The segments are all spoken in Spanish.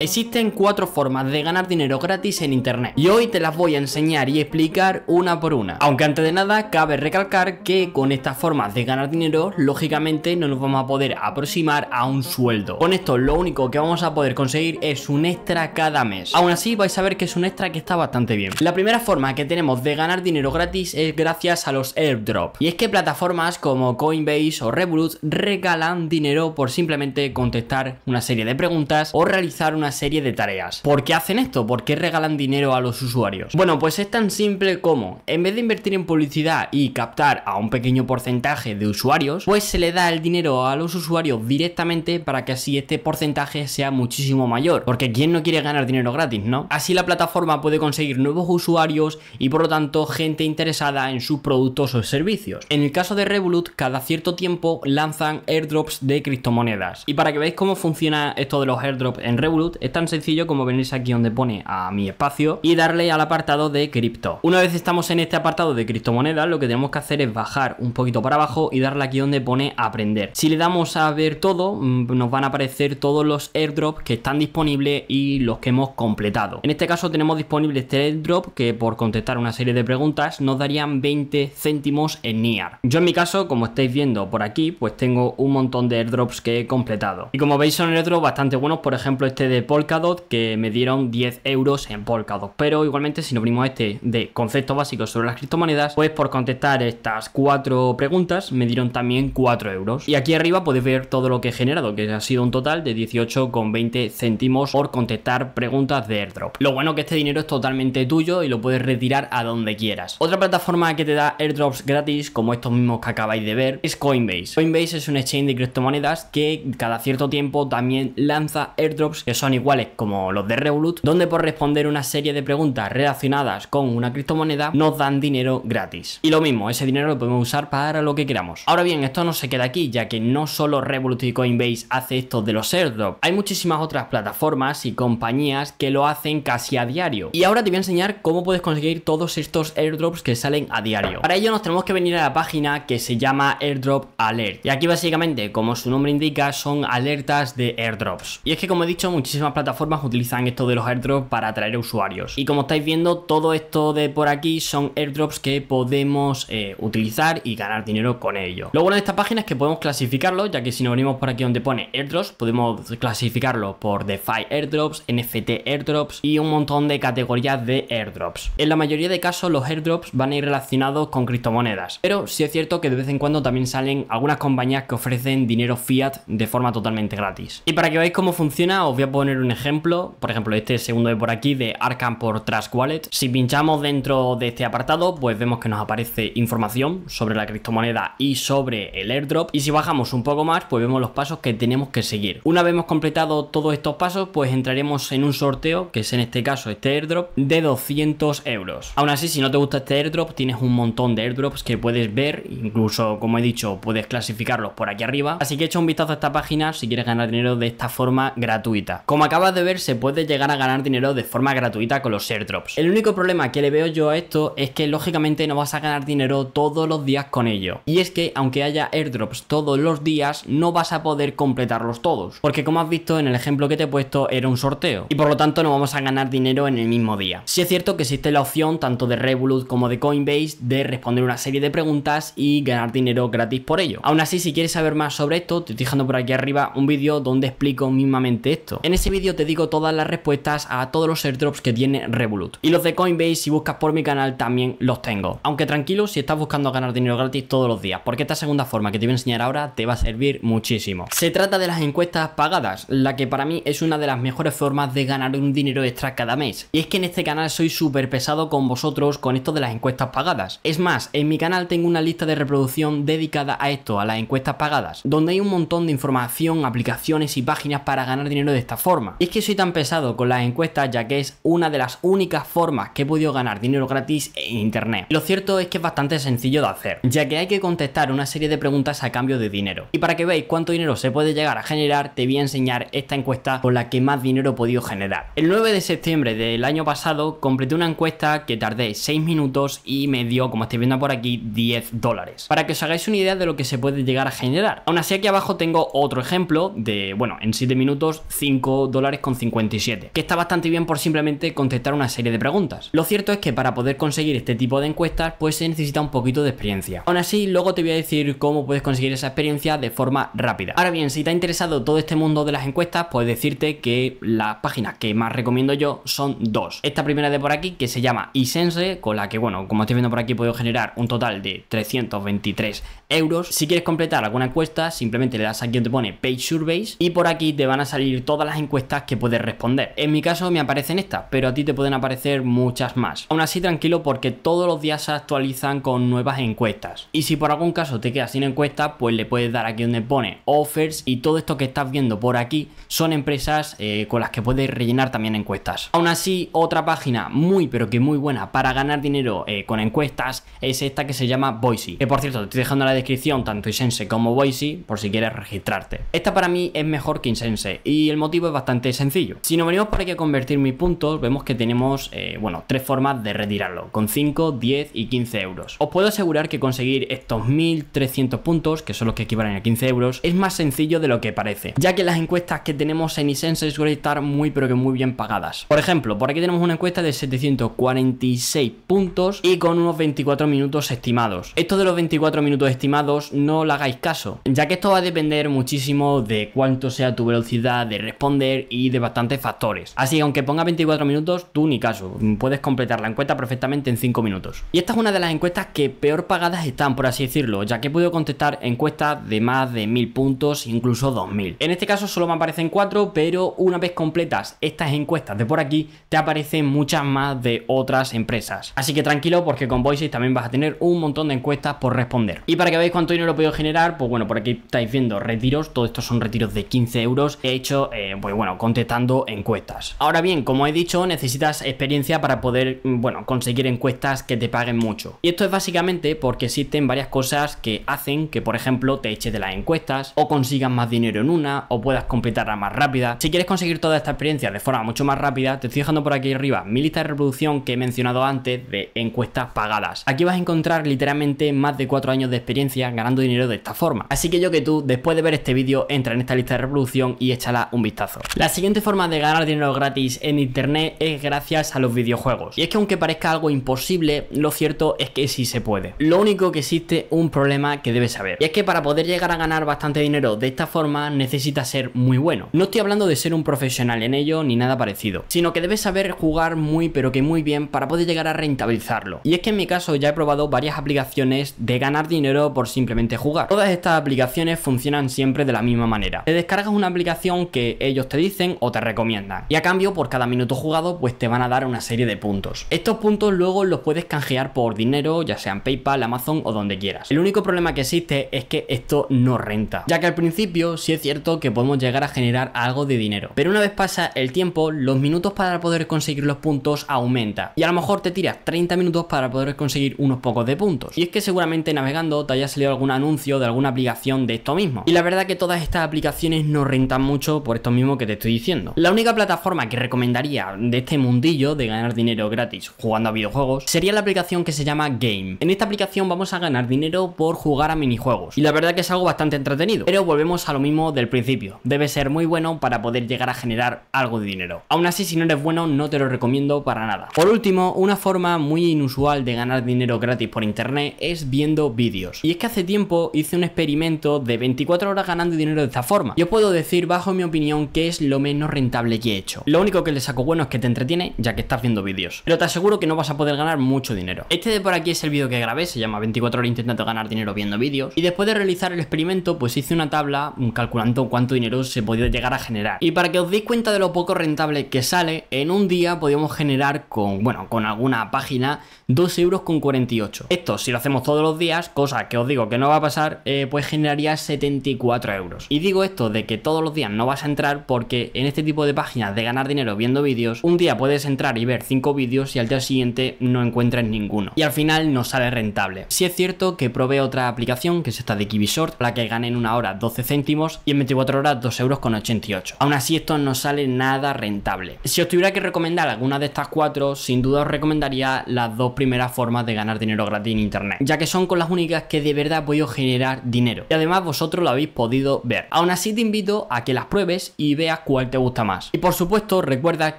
Existen cuatro formas de ganar dinero gratis en internet y hoy te las voy a enseñar y explicar una por una. Aunque antes de nada cabe recalcar que con estas formas de ganar dinero lógicamente no nos vamos a poder aproximar a un sueldo. Con esto lo único que vamos a poder conseguir es un extra cada mes. Aún así vais a ver que es un extra que está bastante bien. La primera forma que tenemos de ganar dinero gratis es gracias a los airdrop. Y es que plataformas como Coinbase o Revolut regalan dinero por simplemente contestar una serie de preguntas o realizar una serie de tareas. ¿Por qué hacen esto? ¿Por qué regalan dinero a los usuarios? Bueno, pues es tan simple como, en vez de invertir en publicidad y captar a un pequeño porcentaje de usuarios, pues se le da el dinero a los usuarios directamente para que así este porcentaje sea muchísimo mayor. Porque ¿quién no quiere ganar dinero gratis, no? Así la plataforma puede conseguir nuevos usuarios y por lo tanto gente interesada en sus productos o servicios. En el caso de Revolut, cada cierto tiempo lanzan airdrops de criptomonedas. Y para que veáis cómo funciona esto de los airdrops en Revolut, es tan sencillo como venirse aquí donde pone a mi espacio y darle al apartado de cripto. Una vez estamos en este apartado de criptomonedas, lo que tenemos que hacer es bajar un poquito para abajo y darle aquí donde pone aprender. Si le damos a ver todo, mm, nos van a aparecer todos los airdrops que están disponibles y los que hemos completado. En este caso tenemos disponible este airdrop que por contestar una serie de preguntas nos darían 20 céntimos en NIAR. Yo en mi caso, como estáis viendo por aquí, pues tengo un montón de airdrops que he completado. Y como veis son airdrops bastante buenos, por ejemplo este de Polkadot que me dieron 10 euros en Polkadot. Pero igualmente si nos abrimos este de conceptos básicos sobre las criptomonedas, pues por contestar estas cuatro preguntas me dieron también 4 euros. Y aquí arriba podéis ver todo lo que he generado, que ha sido un total de 18,20 céntimos por contestar preguntas de airdrop. Lo bueno que este dinero es totalmente tuyo y lo puedes retirar a donde quieras. Otra plataforma que te da airdrops gratis, como estos mismos que acabáis de ver, es Coinbase. Coinbase es un exchange de criptomonedas que cada cierto tiempo también lanza airdrops que son iguales como los de Revolut, donde por responder una serie de preguntas relacionadas con una criptomoneda nos dan dinero gratis. Y lo mismo, ese dinero lo podemos usar para lo que queramos. Ahora bien, esto no se queda aquí, ya que no solo Revolut y Coinbase hace esto de los airdrops, hay muchísimas otras plataformas y compañías que lo hacen casi a diario. Y ahora te voy a enseñar cómo puedes conseguir todos estos airdrops que salen a diario. Para ello nos tenemos que venir a la página que se llama Airdrop Alert. Y aquí básicamente, como su nombre indica, son alertas de airdrops. Y es que como he dicho, muchísimas plataformas utilizan esto de los airdrops para atraer usuarios. Y como estáis viendo, todo esto de por aquí son airdrops que podemos eh, utilizar y ganar dinero con ello. Lo bueno de esta página es que podemos clasificarlo, ya que si nos venimos por aquí donde pone airdrops, podemos clasificarlo por DeFi airdrops, NFT airdrops y un montón de categorías de airdrops. En la mayoría de casos los airdrops van a ir relacionados con criptomonedas, pero sí es cierto que de vez en cuando también salen algunas compañías que ofrecen dinero fiat de forma totalmente gratis. Y para que veáis cómo funciona, os voy a poner un ejemplo, por ejemplo este segundo de por aquí de Arkham por Trash Wallet. Si pinchamos dentro de este apartado, pues vemos que nos aparece información sobre la criptomoneda y sobre el airdrop. Y si bajamos un poco más, pues vemos los pasos que tenemos que seguir. Una vez hemos completado todos estos pasos, pues entraremos en un sorteo, que es en este caso este airdrop, de 200 euros. Aún así, si no te gusta este airdrop, tienes un montón de airdrops que puedes ver, incluso como he dicho, puedes clasificarlos por aquí arriba. Así que echa un vistazo a esta página si quieres ganar dinero de esta forma gratuita. Como acabas de ver, se puede llegar a ganar dinero de forma gratuita con los airdrops. El único problema que le veo yo a esto es que lógicamente no vas a ganar dinero todos los días con ello. Y es que aunque haya airdrops todos los días, no vas a poder completarlos todos. Porque como has visto en el ejemplo que te he puesto, era un sorteo. Y por lo tanto no vamos a ganar dinero en el mismo día. Si sí es cierto que existe la opción, tanto de Revolut como de Coinbase, de responder una serie de preguntas y ganar dinero gratis por ello. Aún así, si quieres saber más sobre esto, te estoy dejando por aquí arriba un vídeo donde explico mismamente esto. En ese vídeo te digo todas las respuestas a todos los airdrops que tiene Revolut. Y los de Coinbase, si buscas por mi canal, también los tengo. Aunque tranquilo, si estás buscando ganar dinero gratis todos los días, porque esta segunda forma que te voy a enseñar ahora te va a servir muchísimo. Se trata de las encuestas pagadas, la que para mí es una de las mejores formas de ganar un dinero extra cada mes. Y es que en este canal soy súper pesado con vosotros con esto de las encuestas pagadas. Es más, en mi canal tengo una lista de reproducción dedicada a esto, a las encuestas pagadas, donde hay un montón de información, aplicaciones y páginas para ganar dinero de esta forma y es que soy tan pesado con las encuestas ya que es una de las únicas formas que he podido ganar dinero gratis en internet. lo cierto es que es bastante sencillo de hacer, ya que hay que contestar una serie de preguntas a cambio de dinero. Y para que veáis cuánto dinero se puede llegar a generar, te voy a enseñar esta encuesta con la que más dinero he podido generar. El 9 de septiembre del año pasado completé una encuesta que tardé 6 minutos y me dio, como estáis viendo por aquí, 10 dólares. Para que os hagáis una idea de lo que se puede llegar a generar. Aún así aquí abajo tengo otro ejemplo de, bueno, en 7 minutos 5 dólares con 57, que está bastante bien por simplemente contestar una serie de preguntas. Lo cierto es que para poder conseguir este tipo de encuestas pues se necesita un poquito de experiencia. Aún así, luego te voy a decir cómo puedes conseguir esa experiencia de forma rápida. Ahora bien, si te ha interesado todo este mundo de las encuestas, puedes decirte que las páginas que más recomiendo yo son dos. Esta primera de por aquí que se llama iSense, con la que, bueno, como estoy viendo por aquí, puedo generar un total de 323 euros. Si quieres completar alguna encuesta, simplemente le das aquí donde pone Page Surveys y por aquí te van a salir todas las encuestas que puedes responder. En mi caso me aparecen estas, pero a ti te pueden aparecer muchas más. Aún así tranquilo porque todos los días se actualizan con nuevas encuestas. Y si por algún caso te queda sin encuesta, pues le puedes dar aquí donde pone offers y todo esto que estás viendo por aquí son empresas eh, con las que puedes rellenar también encuestas. Aún así, otra página muy pero que muy buena para ganar dinero eh, con encuestas es esta que se llama Boise. Que por cierto, te estoy dejando la descripción tanto sense como Boise por si quieres registrarte. Esta para mí es mejor que Insense y el motivo es bastante sencillo. Si nos venimos por aquí a convertir mis puntos, vemos que tenemos, eh, bueno, tres formas de retirarlo, con 5, 10 y 15 euros. Os puedo asegurar que conseguir estos 1300 puntos, que son los que equivalen a 15 euros, es más sencillo de lo que parece, ya que las encuestas que tenemos en Isense suelen estar muy pero que muy bien pagadas. Por ejemplo, por aquí tenemos una encuesta de 746 puntos y con unos 24 minutos estimados. Esto de los 24 minutos estimados no le hagáis caso, ya que esto va a depender muchísimo de cuánto sea tu velocidad de responder, y de bastantes factores. Así, que aunque ponga 24 minutos, tú ni caso, puedes completar la encuesta perfectamente en 5 minutos. Y esta es una de las encuestas que peor pagadas están, por así decirlo, ya que he podido contestar encuestas de más de 1000 puntos, incluso 2000. En este caso solo me aparecen 4, pero una vez completas estas encuestas de por aquí, te aparecen muchas más de otras empresas. Así que tranquilo porque con Voices también vas a tener un montón de encuestas por responder. Y para que veáis cuánto dinero he podido generar, pues bueno, por aquí estáis viendo retiros, todos estos son retiros de 15 euros. He hecho, eh, pues bueno, contestando encuestas. Ahora bien, como he dicho, necesitas experiencia para poder, mm, bueno, conseguir encuestas que te paguen mucho. Y esto es básicamente porque existen varias cosas que hacen que, por ejemplo, te eches de las encuestas o consigas más dinero en una o puedas completarla más rápida. Si quieres conseguir toda esta experiencia de forma mucho más rápida, te estoy dejando por aquí arriba mi lista de reproducción que he mencionado antes de encuestas pagadas. Aquí vas a encontrar literalmente más de 4 años de experiencia ganando dinero de esta forma. Así que yo que tú, después de ver este vídeo, entra en esta lista de reproducción y échala un vistazo. La siguiente forma de ganar dinero gratis en internet es gracias a los videojuegos. Y es que aunque parezca algo imposible, lo cierto es que sí se puede. Lo único que existe un problema que debes saber. Y es que para poder llegar a ganar bastante dinero de esta forma necesitas ser muy bueno. No estoy hablando de ser un profesional en ello ni nada parecido, sino que debes saber jugar muy pero que muy bien para poder llegar a rentabilizarlo. Y es que en mi caso ya he probado varias aplicaciones de ganar dinero por simplemente jugar. Todas estas aplicaciones funcionan siempre de la misma manera. Te descargas una aplicación que ellos te dicen o te recomiendan. Y a cambio, por cada minuto jugado, pues te van a dar una serie de puntos. Estos puntos luego los puedes canjear por dinero, ya sean PayPal, Amazon o donde quieras. El único problema que existe es que esto no renta, ya que al principio sí es cierto que podemos llegar a generar algo de dinero, pero una vez pasa el tiempo, los minutos para poder conseguir los puntos aumenta y a lo mejor te tiras 30 minutos para poder conseguir unos pocos de puntos. Y es que seguramente navegando te haya salido algún anuncio de alguna aplicación de esto mismo. Y la verdad que todas estas aplicaciones no rentan mucho por esto mismo que te estoy diciendo. La única plataforma que recomendaría de este mundillo de ganar dinero gratis jugando a videojuegos sería la aplicación que se llama Game. En esta aplicación vamos a ganar dinero por jugar a minijuegos y la verdad que es algo bastante entretenido, pero volvemos a lo mismo del principio. Debe ser muy bueno para poder llegar a generar algo de dinero. Aún así, si no eres bueno, no te lo recomiendo para nada. Por último, una forma muy inusual de ganar dinero gratis por internet es viendo vídeos. Y es que hace tiempo hice un experimento de 24 horas ganando dinero de esta forma. Yo puedo decir, bajo mi opinión, que es lo menos rentable que he hecho. Lo único que le saco bueno es que te entretiene ya que estás viendo vídeos. Pero te aseguro que no vas a poder ganar mucho dinero. Este de por aquí es el vídeo que grabé, se llama 24 horas intentando ganar dinero viendo vídeos. Y después de realizar el experimento, pues hice una tabla mm, calculando cuánto dinero se podía llegar a generar. Y para que os deis cuenta de lo poco rentable que sale, en un día podíamos generar con, bueno, con alguna página 2 euros con 48. Esto, si lo hacemos todos los días, cosa que os digo que no va a pasar, eh, pues generaría 74 euros. Y digo esto de que todos los días no vas a entrar porque que en este tipo de páginas de ganar dinero viendo vídeos, un día puedes entrar y ver 5 vídeos y al día siguiente no encuentras ninguno. Y al final no sale rentable. Si es cierto que probé otra aplicación, que es esta de Kivisort la que gané en una hora 12 céntimos y en 24 horas 2 euros con 88. Aún así esto no sale nada rentable. Si os tuviera que recomendar alguna de estas cuatro, sin duda os recomendaría las dos primeras formas de ganar dinero gratis en internet, ya que son con las únicas que de verdad puedo generar dinero. Y además vosotros lo habéis podido ver. Aún así te invito a que las pruebes y veas cual cuál te gusta más. Y por supuesto, recuerda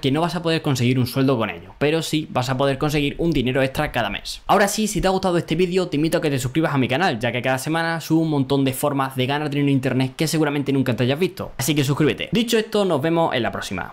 que no vas a poder conseguir un sueldo con ello, pero sí vas a poder conseguir un dinero extra cada mes. Ahora sí, si te ha gustado este vídeo, te invito a que te suscribas a mi canal, ya que cada semana subo un montón de formas de ganar dinero en internet que seguramente nunca te hayas visto. Así que suscríbete. Dicho esto, nos vemos en la próxima.